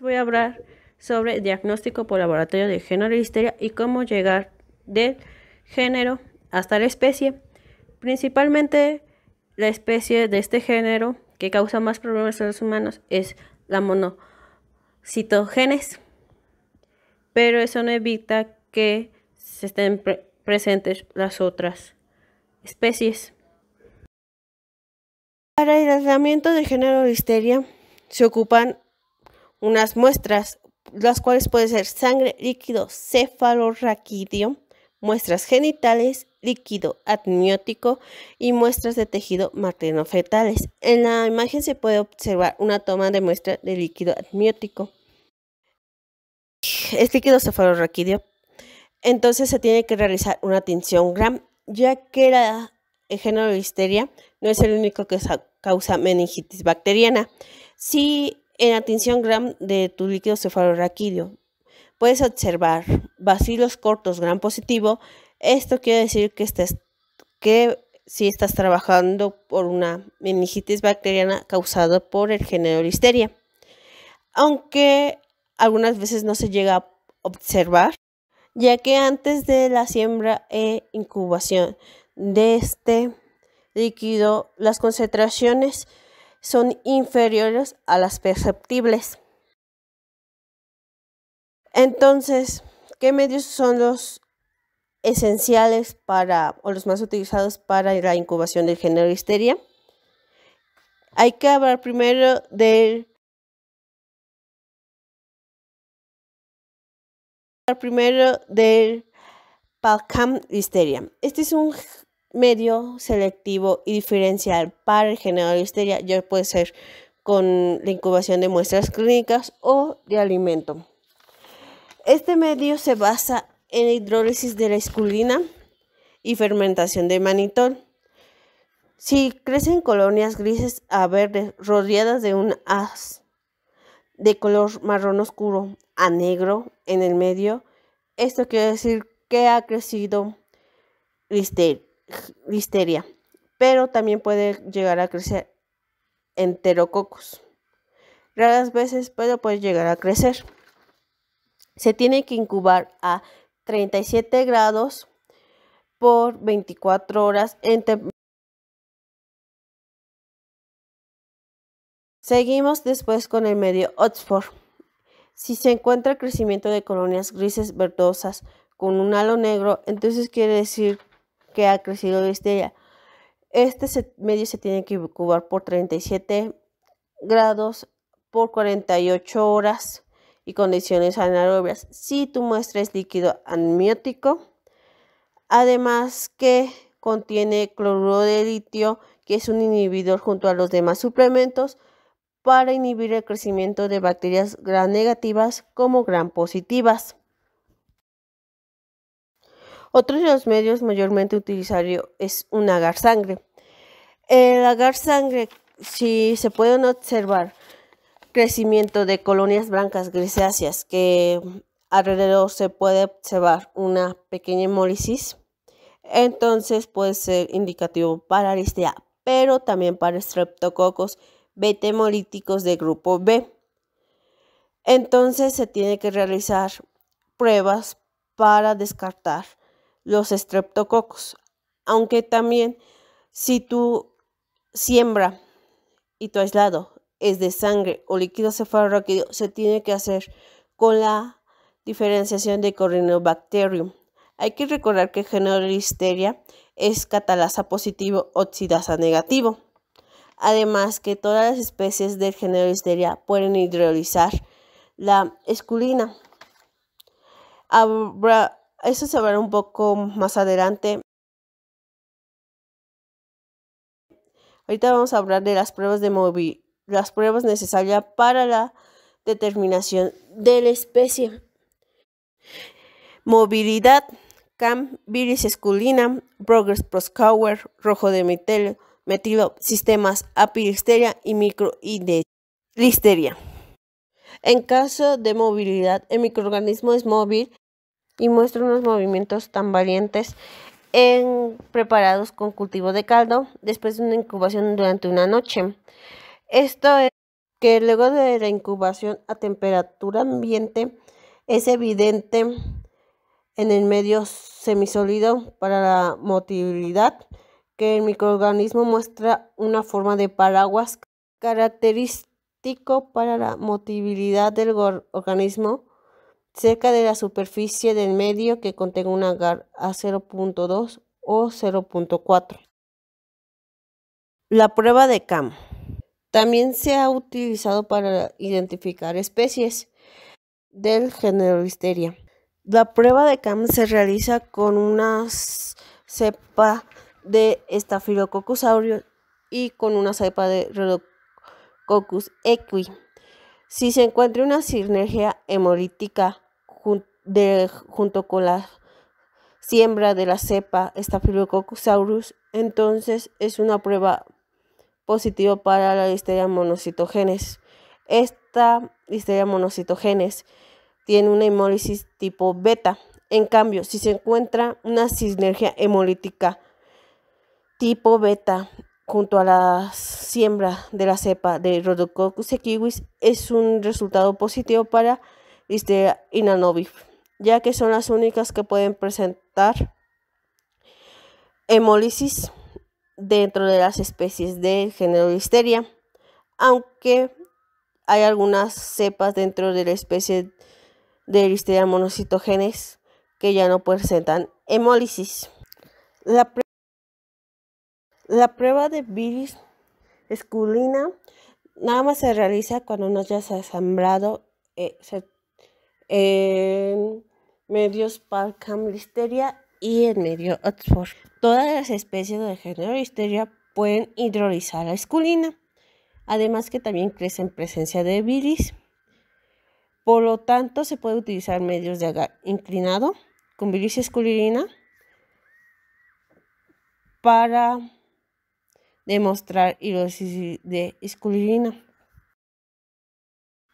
voy a hablar sobre diagnóstico por laboratorio de género de histeria y cómo llegar del género hasta la especie. Principalmente la especie de este género que causa más problemas en los humanos es la monocitogenes, pero eso no evita que se estén presentes las otras especies. Para el aislamiento de género de histeria se ocupan unas muestras, las cuales pueden ser sangre, líquido cefalorraquídeo, muestras genitales, líquido amniótico y muestras de tejido materno-fetales. En la imagen se puede observar una toma de muestra de líquido amniótico. Es líquido cefalorraquídeo. Entonces se tiene que realizar una tinción gram, ya que la el género de listeria no es el único que causa meningitis bacteriana. Si en atención gram de tu líquido cefalorraquídeo. Puedes observar bacilos cortos gram positivo. Esto quiere decir que, que si estás trabajando por una meningitis bacteriana causada por el género listeria. Aunque algunas veces no se llega a observar, ya que antes de la siembra e incubación de este líquido, las concentraciones son inferiores a las perceptibles. Entonces, ¿qué medios son los esenciales para o los más utilizados para la incubación del género histeria? Hay que hablar primero del primero del Palcam Listeria. Este es un medio, selectivo y diferencial para el género de listeria, ya puede ser con la incubación de muestras clínicas o de alimento. Este medio se basa en hidrólisis de la esculina y fermentación de manitol. Si crecen colonias grises a verdes rodeadas de un haz de color marrón oscuro a negro en el medio, esto quiere decir que ha crecido listeria listeria, pero también puede llegar a crecer enterococos. Raras veces, puede llegar a crecer. Se tiene que incubar a 37 grados por 24 horas en Seguimos después con el medio Oxford. Si se encuentra crecimiento de colonias grises verdosas con un halo negro, entonces quiere decir que ha crecido desde Este, este medio se tiene que incubar por 37 grados por 48 horas y condiciones anaerobias si tu muestra es líquido amniótico. Además que contiene cloruro de litio, que es un inhibidor junto a los demás suplementos para inhibir el crecimiento de bacterias gran negativas como gran positivas. Otro de los medios mayormente utilizados es un agar sangre. El agar sangre, si se pueden observar, crecimiento de colonias blancas grisáceas que alrededor se puede observar una pequeña hemólisis, entonces puede ser indicativo para aristea, pero también para streptococos betemolíticos de grupo B. Entonces se tiene que realizar pruebas para descartar los estreptococos, aunque también si tu siembra y tu aislado es de sangre o líquido cefalorraquídeo, se tiene que hacer con la diferenciación de Corynebacterium. Hay que recordar que el género listeria es catalasa positivo, oxidasa negativo. Además que todas las especies del género listeria pueden hidrolizar la esculina. Eso se verá un poco más adelante. Ahorita vamos a hablar de las pruebas las pruebas necesarias para la determinación de la especie. Movilidad, CAM, viris esculina, Progress rojo de metilo, metilo sistemas apilisteria y micro y listeria. En caso de movilidad, el microorganismo es móvil y muestra unos movimientos tan valientes en preparados con cultivo de caldo después de una incubación durante una noche. Esto es que luego de la incubación a temperatura ambiente es evidente en el medio semisólido para la motilidad que el microorganismo muestra una forma de paraguas característico para la motilidad del organismo cerca de la superficie del medio que contenga un agar a 0.2 o 0.4. La prueba de CAM también se ha utilizado para identificar especies del género Listeria. La prueba de CAM se realiza con una cepa de Staphylococcus aureus y con una cepa de Rhodococcus equi. Si se encuentra una sinergia hemolítica junto con la siembra de la cepa Staphylococcus entonces es una prueba positiva para la listeria monocitogenes. Esta listeria monocitogenes tiene una hemólisis tipo beta. En cambio, si se encuentra una sinergia hemolítica tipo beta junto a la siembra de la cepa de Rhodococcus equiwis, es un resultado positivo para listeria inanovif ya que son las únicas que pueden presentar hemólisis dentro de las especies del género Listeria, aunque hay algunas cepas dentro de la especie de Listeria monocitogenes que ya no presentan hemólisis. La, la prueba de virus esculina nada más se realiza cuando no hayas asamblado eh, en medios Parkham listeria y en medio Oxford. Todas las especies de género listeria pueden hidrolizar la esculina, además que también crece en presencia de viris. Por lo tanto, se puede utilizar medios de agar inclinado con viris esculina para demostrar hidrólisis de esculina.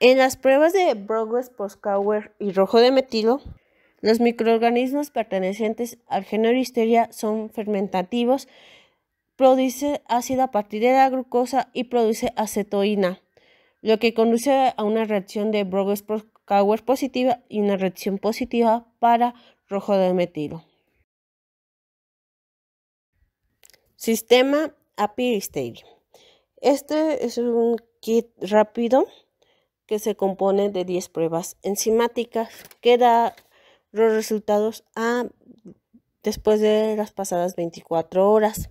En las pruebas de brogues Poskauer y rojo de metilo, los microorganismos pertenecientes al género Histeria son fermentativos, produce ácido a partir de la glucosa y produce acetoína, lo que conduce a una reacción de por Poskauer positiva y una reacción positiva para rojo de metilo. Sistema API Este es un kit rápido que se compone de 10 pruebas enzimáticas que da los resultados a, después de las pasadas 24 horas.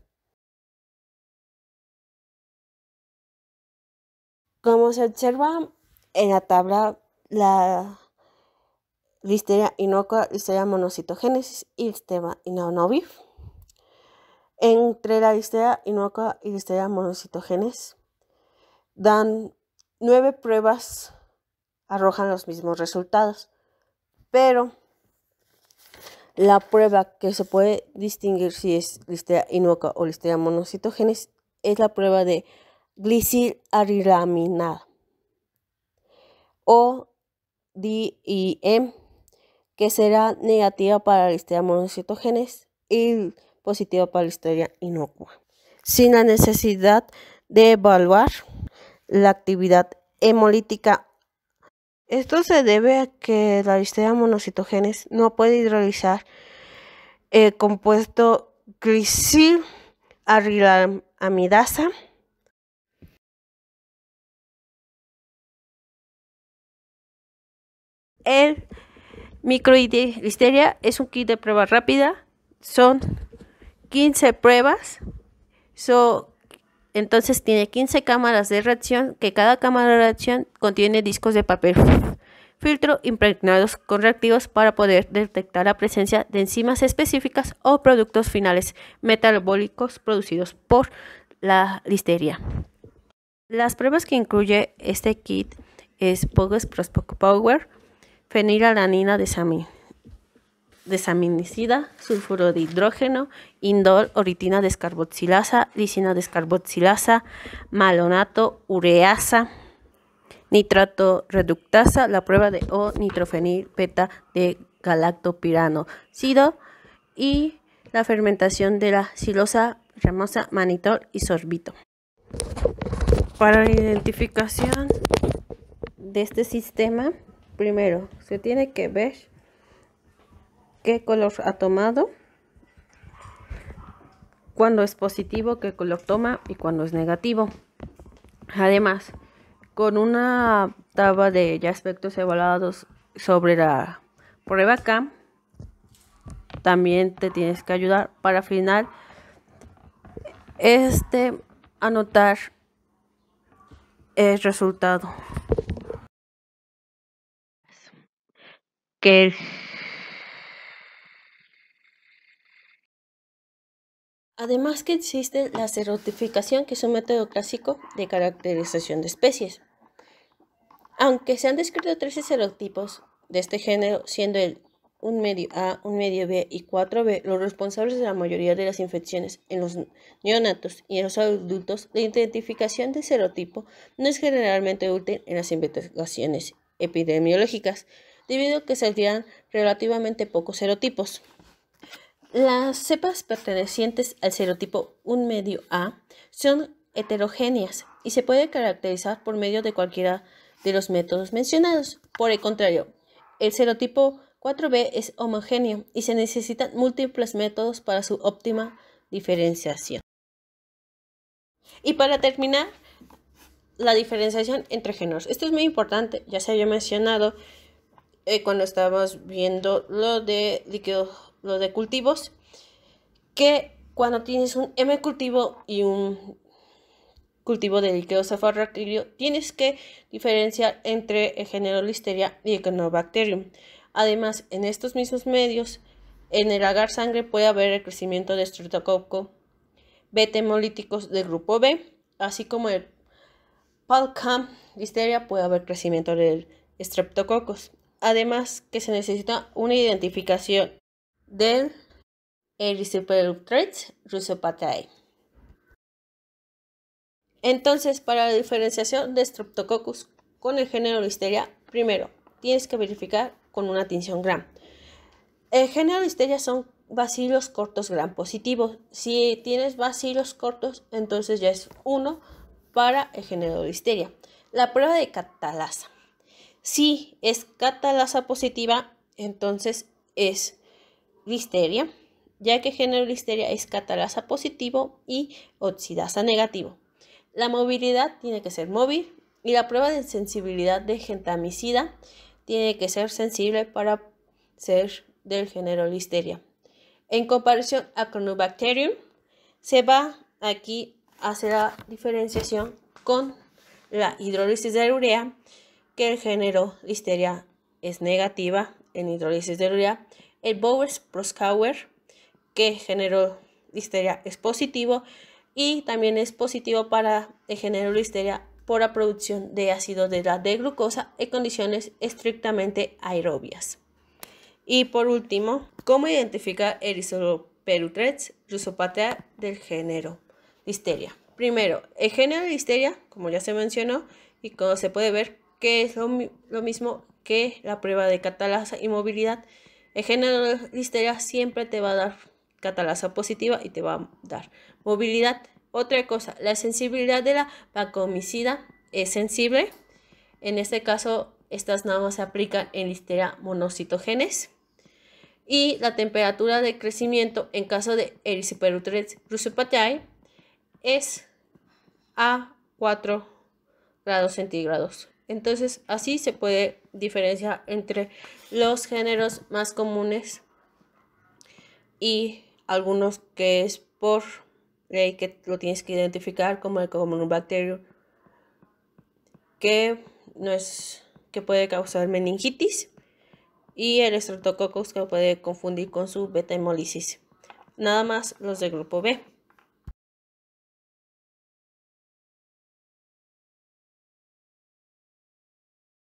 Como se observa en la tabla, la listeria inocua, listeria monocitogénesis y listeria inonovif. Entre la listeria inocua y listeria monocitogénesis dan nueve pruebas arrojan los mismos resultados, pero la prueba que se puede distinguir si es listeria inocua o listeria monocitogenes es la prueba de glicilarilaminada o DIM, e que será negativa para listeria monocitogenes y positiva para listeria inocua, sin la necesidad de evaluar la actividad hemolítica. Esto se debe a que la Listeria monocitogenes no puede hidrolizar el compuesto grisil amidasa El microhisteria es un kit de prueba rápida. Son 15 pruebas. Entonces tiene 15 cámaras de reacción, que cada cámara de reacción contiene discos de papel filtro impregnados con reactivos para poder detectar la presencia de enzimas específicas o productos finales metabólicos producidos por la listeria. Las pruebas que incluye este kit es Pogues Prospect Power, fenilalanina de Sami desaminicida, sulfuro de hidrógeno, indol, oritina descarboxilasa, lisina descarboxilasa, malonato, ureasa, nitrato reductasa, la prueba de O nitrofenil beta de galactopirano, sido y la fermentación de la silosa, ramosa, manitol y sorbito. Para la identificación de este sistema, primero se tiene que ver qué color ha tomado, cuando es positivo, qué color toma y cuando es negativo. Además, con una tabla de aspectos evaluados sobre la prueba acá. también te tienes que ayudar para final este anotar el resultado. Que Además que existe la serotificación, que es un método clásico de caracterización de especies. Aunque se han descrito 13 serotipos de este género, siendo el un medio A, un medio B y 4B, los responsables de la mayoría de las infecciones en los neonatos y en los adultos, la identificación de serotipo no es generalmente útil en las investigaciones epidemiológicas, debido a que se saldrían relativamente pocos serotipos. Las cepas pertenecientes al serotipo 1 medio A son heterogéneas y se pueden caracterizar por medio de cualquiera de los métodos mencionados. Por el contrario, el serotipo 4B es homogéneo y se necesitan múltiples métodos para su óptima diferenciación. Y para terminar, la diferenciación entre géneros. Esto es muy importante, ya se había mencionado eh, cuando estábamos viendo lo de líquidos lo de cultivos, que cuando tienes un M cultivo y un cultivo de liqueocefarraquilio, tienes que diferenciar entre el género Listeria y Echinobacterium. Además, en estos mismos medios, en el agar sangre puede haber el crecimiento de estreptococo betemolíticos del grupo B, así como el palcam listeria puede haber crecimiento de streptococos. Además, que se necesita una identificación del Erysipelothrites Entonces, para la diferenciación de Streptococcus con el género Listeria, primero tienes que verificar con una tinción gram. El género Listeria son bacilos cortos gram positivos. Si tienes bacilos cortos, entonces ya es uno para el género Listeria. La prueba de catalasa. Si es catalasa positiva, entonces es listeria, ya que el género listeria es catalasa positivo y oxidasa negativo. La movilidad tiene que ser móvil y la prueba de sensibilidad de gentamicida tiene que ser sensible para ser del género listeria. En comparación a Cronobacterium, se va aquí a hacer la diferenciación con la hidrólisis de la urea, que el género listeria es negativa en hidrólisis de urea, el Bowers-Proskauer, que genera histeria es positivo y también es positivo para el eh, género Listeria por la producción de ácido de la de glucosa en condiciones estrictamente aerobias. Y por último, ¿cómo identificar isoperutrex, rusopatea del género Listeria? histeria? Primero, el género de histeria, como ya se mencionó, y como se puede ver, que es lo, lo mismo que la prueba de catalasa y movilidad, el género listeria siempre te va a dar catalasa positiva y te va a dar movilidad. Otra cosa, la sensibilidad de la pacomicida es sensible. En este caso, estas nada se aplican en listeria monocitogenes. Y la temperatura de crecimiento en caso de Erysiperotres rusopatiae es a 4 grados centígrados. Entonces, así se puede diferenciar entre los géneros más comunes y algunos que es por ley eh, que lo tienes que identificar como el común bacterio que no es que puede causar meningitis y el estreptococcus que puede confundir con su beta hemólisis. Nada más los del grupo B.